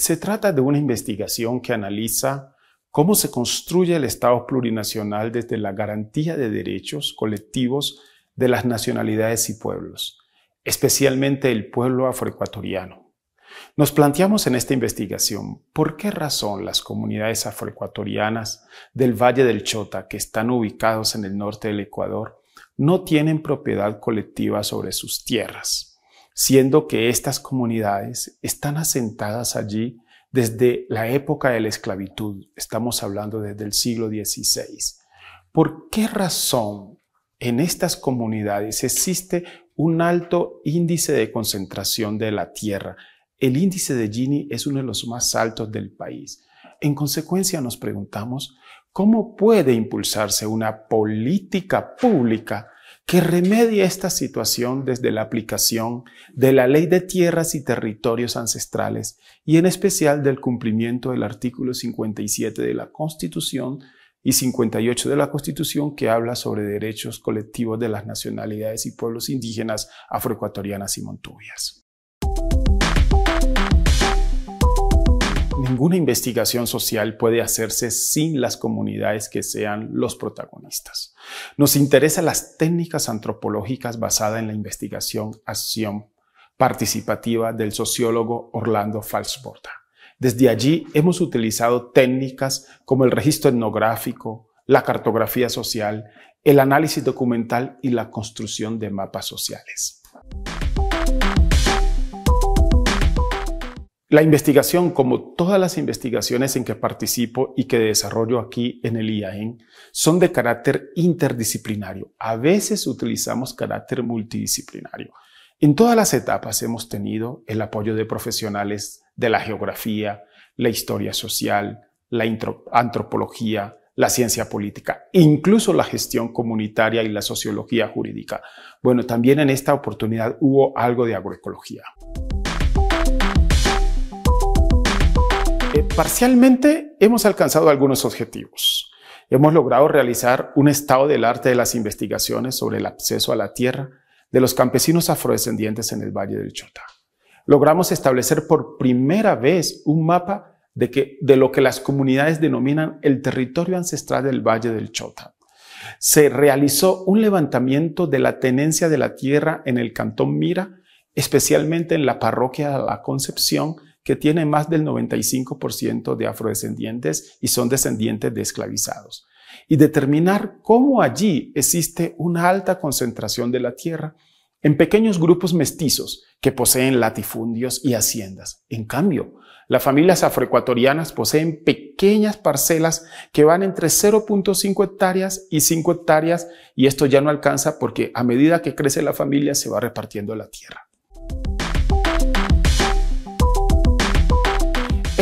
Se trata de una investigación que analiza cómo se construye el Estado plurinacional desde la garantía de derechos colectivos de las nacionalidades y pueblos, especialmente el pueblo afroecuatoriano. Nos planteamos en esta investigación por qué razón las comunidades afroecuatorianas del Valle del Chota, que están ubicados en el norte del Ecuador, no tienen propiedad colectiva sobre sus tierras siendo que estas comunidades están asentadas allí desde la época de la esclavitud, estamos hablando desde el siglo XVI. ¿Por qué razón en estas comunidades existe un alto índice de concentración de la tierra? El índice de Gini es uno de los más altos del país. En consecuencia nos preguntamos, ¿cómo puede impulsarse una política pública que remedie esta situación desde la aplicación de la ley de tierras y territorios ancestrales y en especial del cumplimiento del artículo 57 de la Constitución y 58 de la Constitución que habla sobre derechos colectivos de las nacionalidades y pueblos indígenas afroecuatorianas y montubias. ninguna investigación social puede hacerse sin las comunidades que sean los protagonistas. Nos interesan las técnicas antropológicas basadas en la investigación acción participativa del sociólogo Orlando Falsborda. Desde allí hemos utilizado técnicas como el registro etnográfico, la cartografía social, el análisis documental y la construcción de mapas sociales. La investigación, como todas las investigaciones en que participo y que desarrollo aquí en el IAEN, son de carácter interdisciplinario. A veces utilizamos carácter multidisciplinario. En todas las etapas hemos tenido el apoyo de profesionales de la geografía, la historia social, la antropología, la ciencia política, incluso la gestión comunitaria y la sociología jurídica. Bueno, también en esta oportunidad hubo algo de agroecología. Parcialmente hemos alcanzado algunos objetivos. Hemos logrado realizar un estado del arte de las investigaciones sobre el acceso a la tierra de los campesinos afrodescendientes en el Valle del Chota. Logramos establecer por primera vez un mapa de, lo que las comunidades denominan el territorio ancestral del Valle del Chota. Se realizó un levantamiento de la tenencia de la tierra en el Cantón Mira, especialmente en la parroquia de La Concepción, que tiene más del 95% de afrodescendientes y son descendientes de esclavizados. Y determinar cómo allí existe una alta concentración de la tierra en pequeños grupos mestizos que poseen latifundios y haciendas. En cambio, las familias afroecuatorianas poseen pequeñas parcelas que van entre 0.5 hectáreas y 5 hectáreas y esto ya no alcanza porque a medida que crece la familia se va repartiendo la tierra.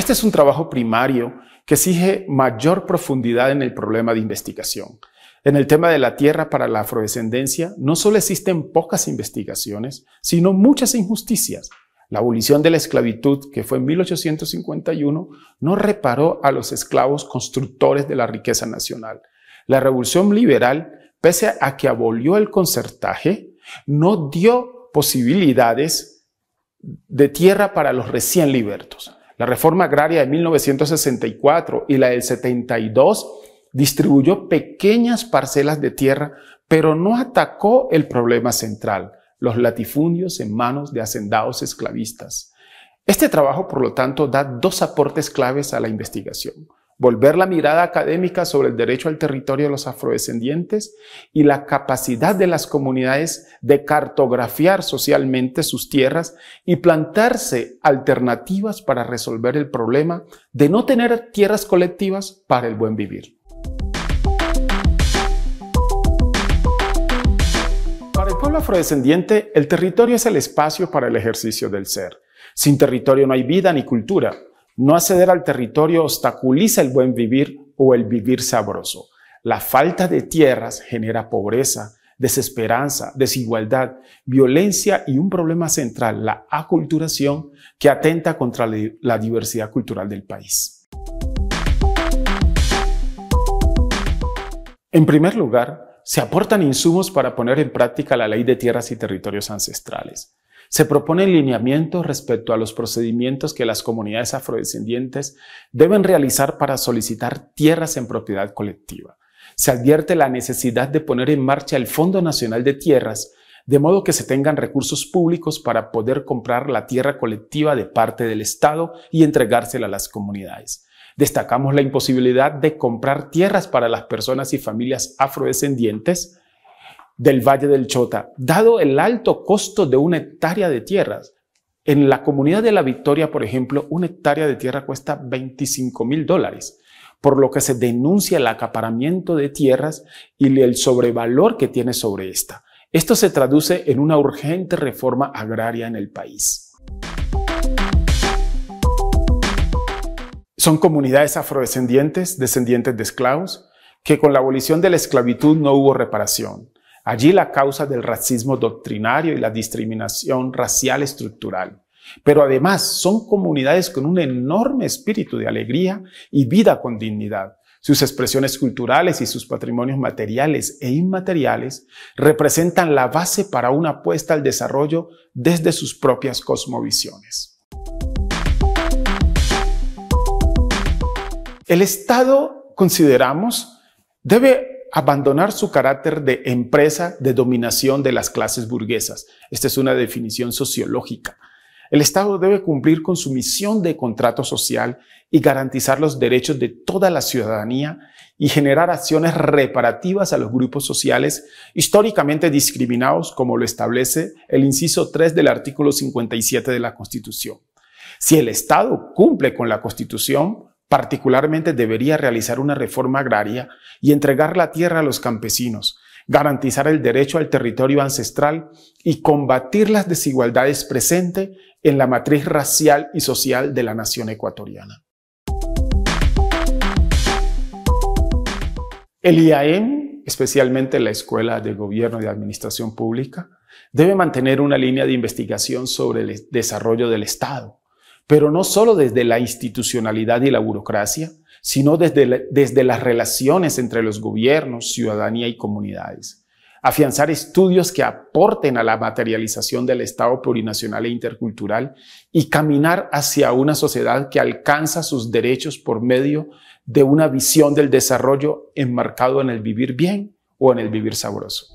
Este es un trabajo primario que exige mayor profundidad en el problema de investigación. En el tema de la tierra para la afrodescendencia, no solo existen pocas investigaciones, sino muchas injusticias. La abolición de la esclavitud, que fue en 1851, no reparó a los esclavos constructores de la riqueza nacional. La revolución liberal, pese a que abolió el concertaje, no dio posibilidades de tierra para los recién libertos. La reforma agraria de 1964 y la del 72 distribuyó pequeñas parcelas de tierra, pero no atacó el problema central, los latifundios en manos de hacendados esclavistas. Este trabajo, por lo tanto, da dos aportes claves a la investigación volver la mirada académica sobre el derecho al territorio de los afrodescendientes y la capacidad de las comunidades de cartografiar socialmente sus tierras y plantarse alternativas para resolver el problema de no tener tierras colectivas para el buen vivir. Para el pueblo afrodescendiente, el territorio es el espacio para el ejercicio del ser. Sin territorio no hay vida ni cultura. No acceder al territorio obstaculiza el buen vivir o el vivir sabroso. La falta de tierras genera pobreza, desesperanza, desigualdad, violencia y un problema central, la aculturación, que atenta contra la diversidad cultural del país. En primer lugar, se aportan insumos para poner en práctica la ley de tierras y territorios ancestrales. Se el lineamientos respecto a los procedimientos que las comunidades afrodescendientes deben realizar para solicitar tierras en propiedad colectiva. Se advierte la necesidad de poner en marcha el Fondo Nacional de Tierras, de modo que se tengan recursos públicos para poder comprar la tierra colectiva de parte del Estado y entregársela a las comunidades. Destacamos la imposibilidad de comprar tierras para las personas y familias afrodescendientes, del Valle del Chota, dado el alto costo de una hectárea de tierras. En la comunidad de La Victoria, por ejemplo, una hectárea de tierra cuesta 25 mil dólares, por lo que se denuncia el acaparamiento de tierras y el sobrevalor que tiene sobre esta. Esto se traduce en una urgente reforma agraria en el país. Son comunidades afrodescendientes, descendientes de esclavos, que con la abolición de la esclavitud no hubo reparación. Allí la causa del racismo doctrinario y la discriminación racial estructural. Pero además son comunidades con un enorme espíritu de alegría y vida con dignidad. Sus expresiones culturales y sus patrimonios materiales e inmateriales representan la base para una apuesta al desarrollo desde sus propias cosmovisiones. El Estado, consideramos, debe abandonar su carácter de empresa de dominación de las clases burguesas. Esta es una definición sociológica. El Estado debe cumplir con su misión de contrato social y garantizar los derechos de toda la ciudadanía y generar acciones reparativas a los grupos sociales históricamente discriminados, como lo establece el inciso 3 del artículo 57 de la Constitución. Si el Estado cumple con la Constitución, Particularmente debería realizar una reforma agraria y entregar la tierra a los campesinos, garantizar el derecho al territorio ancestral y combatir las desigualdades presentes en la matriz racial y social de la nación ecuatoriana. El IAEM, especialmente la Escuela de Gobierno y Administración Pública, debe mantener una línea de investigación sobre el desarrollo del Estado, pero no solo desde la institucionalidad y la burocracia, sino desde, desde las relaciones entre los gobiernos, ciudadanía y comunidades. Afianzar estudios que aporten a la materialización del Estado plurinacional e intercultural y caminar hacia una sociedad que alcanza sus derechos por medio de una visión del desarrollo enmarcado en el vivir bien o en el vivir sabroso.